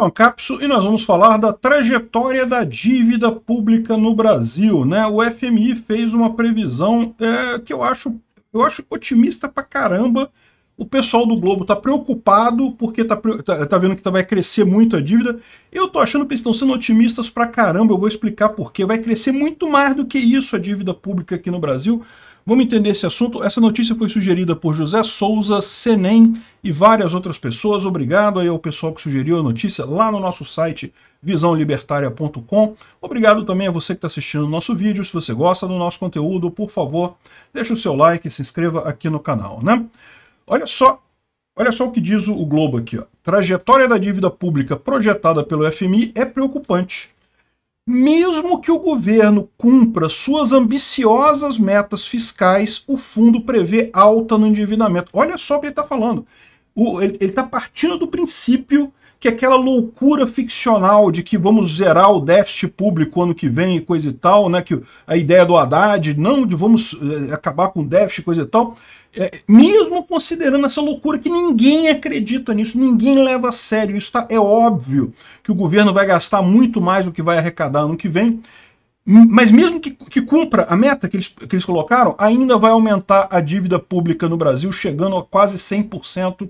Então, Capso, e nós vamos falar da trajetória da dívida pública no Brasil. Né? O FMI fez uma previsão é, que eu acho, eu acho otimista pra caramba. O pessoal do Globo está preocupado porque está tá, tá, vendo que tá, vai crescer muito a dívida. Eu tô achando que eles estão sendo otimistas pra caramba. Eu vou explicar por quê. Vai crescer muito mais do que isso a dívida pública aqui no Brasil. Vamos entender esse assunto. Essa notícia foi sugerida por José Souza, Senem e várias outras pessoas. Obrigado aí ao pessoal que sugeriu a notícia lá no nosso site visãolibertaria.com. Obrigado também a você que está assistindo o nosso vídeo. Se você gosta do nosso conteúdo, por favor, deixe o seu like e se inscreva aqui no canal, né? Olha só, olha só o que diz o Globo aqui, ó. Trajetória da dívida pública projetada pelo FMI é preocupante. Mesmo que o governo cumpra suas ambiciosas metas fiscais, o fundo prevê alta no endividamento. Olha só o que ele está falando. O, ele está partindo do princípio que aquela loucura ficcional de que vamos zerar o déficit público ano que vem e coisa e tal, né, que a ideia do Haddad, não de vamos eh, acabar com o déficit coisa e tal, é, mesmo considerando essa loucura que ninguém acredita nisso, ninguém leva a sério, isso tá, é óbvio que o governo vai gastar muito mais do que vai arrecadar ano que vem, mas mesmo que, que, cumpra a meta que eles, que eles colocaram, ainda vai aumentar a dívida pública no Brasil, chegando a quase 100%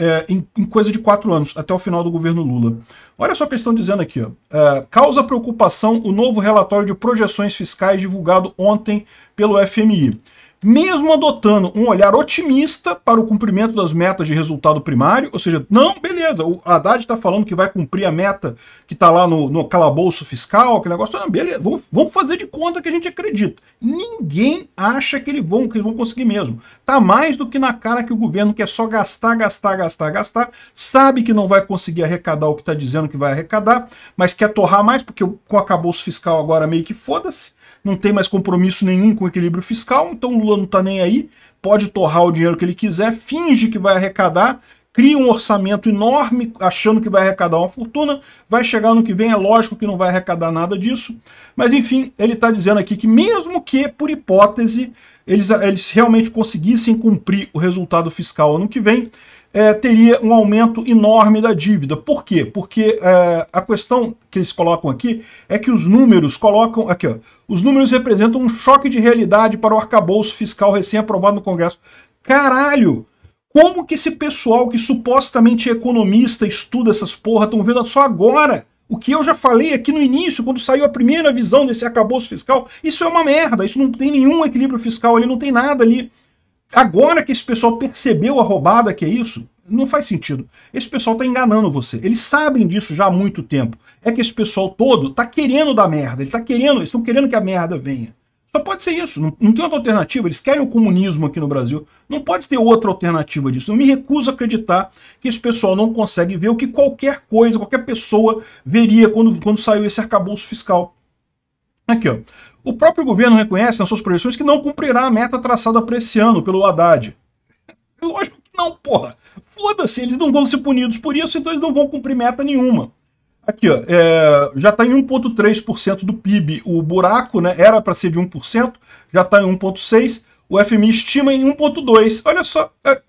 é, em, em, coisa de quatro anos, até o final do governo Lula. Olha só o que eles estão dizendo aqui. Ó. É, causa preocupação o novo relatório de projeções fiscais divulgado ontem pelo FMI mesmo adotando um olhar otimista para o cumprimento das metas de resultado primário, ou seja, não, beleza, o Haddad está falando que vai cumprir a meta que está lá no, no, calabouço fiscal, aquele negócio, não, beleza, vamos, vamos, fazer de conta que a gente acredita. Ninguém acha que eles vão, que eles vão conseguir mesmo. Está mais do que na cara que o governo quer só gastar, gastar, gastar, gastar, sabe que não vai conseguir arrecadar o que está dizendo que vai arrecadar, mas quer torrar mais, porque com o calabouço fiscal agora meio que foda-se, não tem mais compromisso nenhum com o equilíbrio fiscal, então o Lula não está nem aí, pode torrar o dinheiro que ele quiser, finge que vai arrecadar, cria um orçamento enorme achando que vai arrecadar uma fortuna, vai chegar no que vem, é lógico que não vai arrecadar nada disso, mas enfim, ele está dizendo aqui que mesmo que, por hipótese, eles, eles realmente conseguissem cumprir o resultado fiscal ano que vem, é, teria um aumento enorme da dívida. Por quê? Porque é, a questão que eles colocam aqui é que os números colocam. Aqui, ó, os números representam um choque de realidade para o arcabouço fiscal recém-aprovado no Congresso. Caralho! Como que esse pessoal que supostamente é economista estuda essas porra estão vendo só agora? O que eu já falei aqui no início, quando saiu a primeira visão desse arcabouço fiscal, isso é uma merda, isso não tem nenhum equilíbrio fiscal ali, não tem nada ali. Agora que esse pessoal percebeu a roubada que é isso, não faz sentido. Esse pessoal está enganando você. Eles sabem disso já há muito tempo. É que esse pessoal todo está querendo dar merda. Ele tá querendo, eles estão querendo que a merda venha. Só pode ser isso. Não, não, tem outra alternativa. Eles querem o comunismo aqui no Brasil. Não pode ter outra alternativa disso. Eu me recuso a acreditar que esse pessoal não consegue ver o que qualquer coisa, qualquer pessoa veria quando, quando saiu esse arcabouço fiscal. Aqui, ó. O próprio governo reconhece nas suas projeções que não cumprirá a meta traçada para esse ano pelo Haddad. É lógico que não, porra. Foda-se, eles não vão ser punidos por isso, então eles não vão cumprir meta nenhuma. Aqui, ó, é, já está em 1,3% do PIB o buraco, né? Era para ser de 1%, já está em 1,6%. O FMI estima em 1,2%. Olha só, é,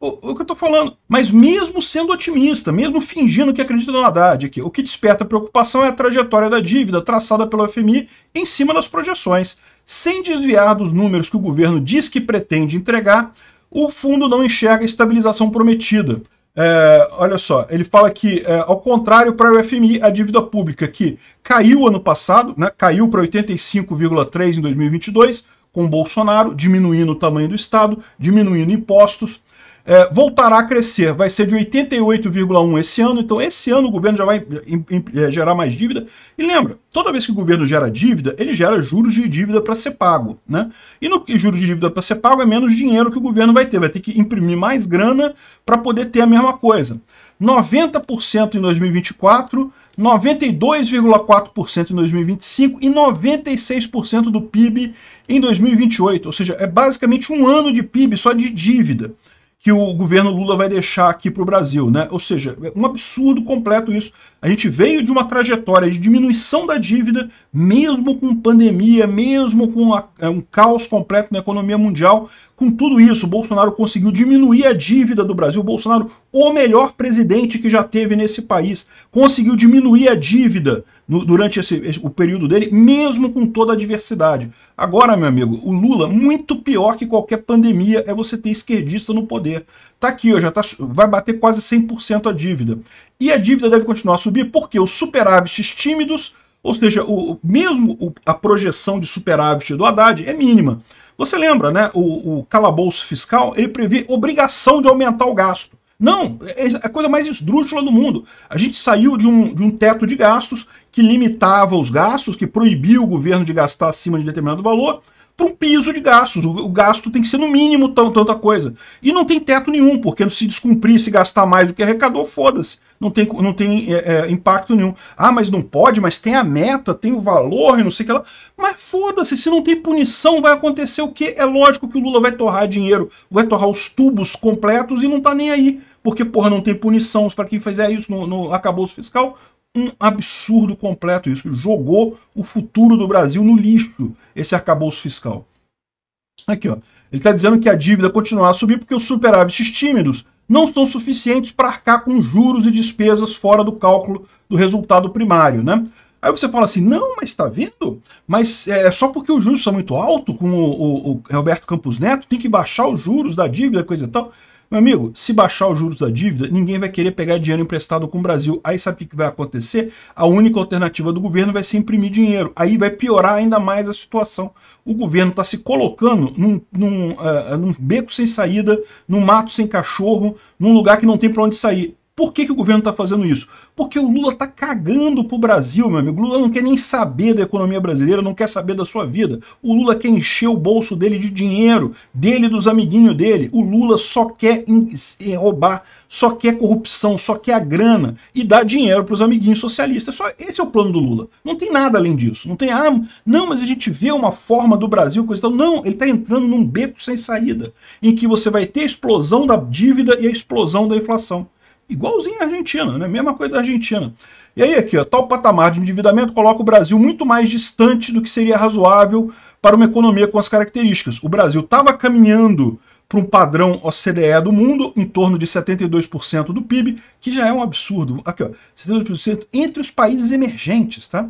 é o, que eu tô falando. Mas mesmo sendo otimista, mesmo fingindo que acredita no Haddad aqui, o que desperta preocupação é a trajetória da dívida traçada pelo FMI em cima das projeções. Sem desviar dos números que o governo diz que pretende entregar, o fundo não enxerga a estabilização prometida. É, olha só, ele fala que, é, ao contrário para o FMI, a dívida pública que caiu ano passado, né, caiu para 85,3 em 2022, com Bolsonaro, diminuindo o tamanho do Estado, diminuindo impostos, é, voltará a crescer. Vai ser de 88,1 esse ano. Então, esse ano o governo já vai é, em, em, é, gerar mais dívida. E lembra, toda vez que o governo gera dívida, ele gera juros de dívida para ser pago. Né? E, no, e juros de dívida para ser pago é menos dinheiro que o governo vai ter. Vai ter que imprimir mais grana para poder ter a mesma coisa. 90% em 2024, 92,4% em 2025 e 96% do PIB em 2028. Ou seja, é basicamente um ano de PIB só de dívida que o governo Lula vai deixar aqui para o Brasil. Né? Ou seja, é um absurdo completo isso. A gente veio de uma trajetória de diminuição da dívida, mesmo com pandemia, mesmo com é, um caos completo na economia mundial. Com tudo isso, Bolsonaro conseguiu diminuir a dívida do Brasil. Bolsonaro, o melhor presidente que já teve nesse país, conseguiu diminuir a dívida no, durante esse, esse, o período dele, mesmo com toda a diversidade. Agora, meu amigo, o Lula, muito pior que qualquer pandemia é você ter esquerdista no poder. Tá aqui, ó, já tá, vai bater quase 100% a dívida. E a dívida deve continuar a subir porque os superávites tímidos, ou seja, o, mesmo o, a projeção de superávit do Haddad é mínima. Você lembra, né? O, o calabouço fiscal, ele prevê obrigação de aumentar o gasto. Não, é, é a coisa mais esdrúxula do mundo. A gente saiu de um, de um teto de gastos que limitava os gastos, que proibia o governo de gastar acima de determinado valor, para um piso de gastos. O, gasto tem que ser no mínimo tão, tanta coisa. E não tem teto nenhum, porque se descumprir, se gastar mais do que arrecadou, foda-se. Não tem, não tem é, é, impacto nenhum. Ah, mas não pode, mas tem a meta, tem o valor e não sei o que lá. Mas foda-se, se não tem punição, vai acontecer o quê? É lógico que o Lula vai torrar dinheiro, vai torrar os tubos completos e não tá nem aí. Porque, porra, não tem punição para quem fizer isso no, no acabouço fiscal um absurdo completo isso. Jogou o futuro do Brasil no lixo, esse arcabouço fiscal. Aqui, ó. Ele está dizendo que a dívida continuará a subir porque os superávites tímidos não são suficientes para arcar com juros e despesas fora do cálculo do resultado primário, né? Aí você fala assim, não, mas está vindo Mas é, é só porque os juros são muito altos, com o, o, o Roberto Campos Neto, tem que baixar os juros da dívida, coisa e tal. Meu amigo, se baixar os juros da dívida, ninguém vai querer pegar dinheiro emprestado com o Brasil. Aí sabe o que vai acontecer? A única alternativa do governo vai ser imprimir dinheiro. Aí vai piorar ainda mais a situação. O governo está se colocando num, num, uh, num beco sem saída, num mato sem cachorro, num lugar que não tem para onde sair por que, que o governo está fazendo isso? Porque o Lula está cagando para o Brasil, meu amigo. O Lula não quer nem saber da economia brasileira, não quer saber da sua vida. O Lula quer encher o bolso dele de dinheiro, dele e dos amiguinhos dele. O Lula só quer roubar, só quer corrupção, só quer a grana e dar dinheiro para os amiguinhos socialistas. Só Esse é o plano do Lula. Não tem nada além disso. Não tem, ah, não, mas a gente vê uma forma do Brasil, coisa tal. Não, ele está entrando num beco sem saída, em que você vai ter a explosão da dívida e a explosão da inflação. Igualzinho a Argentina, né? Mesma coisa da Argentina. E aí aqui, ó, tal patamar de endividamento coloca o Brasil muito mais distante do que seria razoável para uma economia com as características. O Brasil estava caminhando para um padrão OCDE do mundo, em torno de 72% do PIB, que já é um absurdo. Aqui, ó, 72% entre os países emergentes, tá?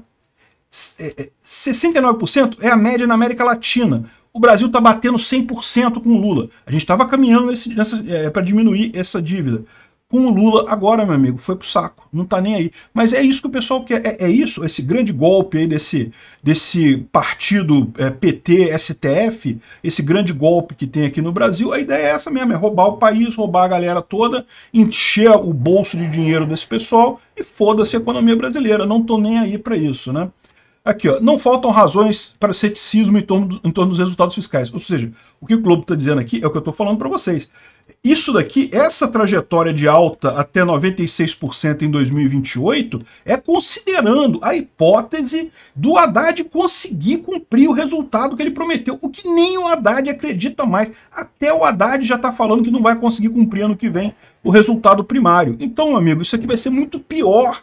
69% é, é, é a média na América Latina. O Brasil está batendo 100% com o Lula. A gente estava caminhando é, para diminuir essa dívida com o Lula agora, meu amigo, foi pro saco, não tá nem aí. Mas é isso que o pessoal quer, é, é isso, esse grande golpe aí desse, desse partido é, PT-STF, esse grande golpe que tem aqui no Brasil, a ideia é essa mesmo, é roubar o país, roubar a galera toda, encher o bolso de dinheiro desse pessoal e foda-se a economia brasileira, não tô nem aí para isso, né? Aqui, ó, não faltam razões para ceticismo em torno, do, em torno dos resultados fiscais. Ou seja, o que o Globo está dizendo aqui é o que eu estou falando para vocês. Isso daqui, essa trajetória de alta até 96% em 2028, é considerando a hipótese do Haddad conseguir cumprir o resultado que ele prometeu, o que nem o Haddad acredita mais. Até o Haddad já está falando que não vai conseguir cumprir ano que vem o resultado primário. Então, meu amigo, isso aqui vai ser muito pior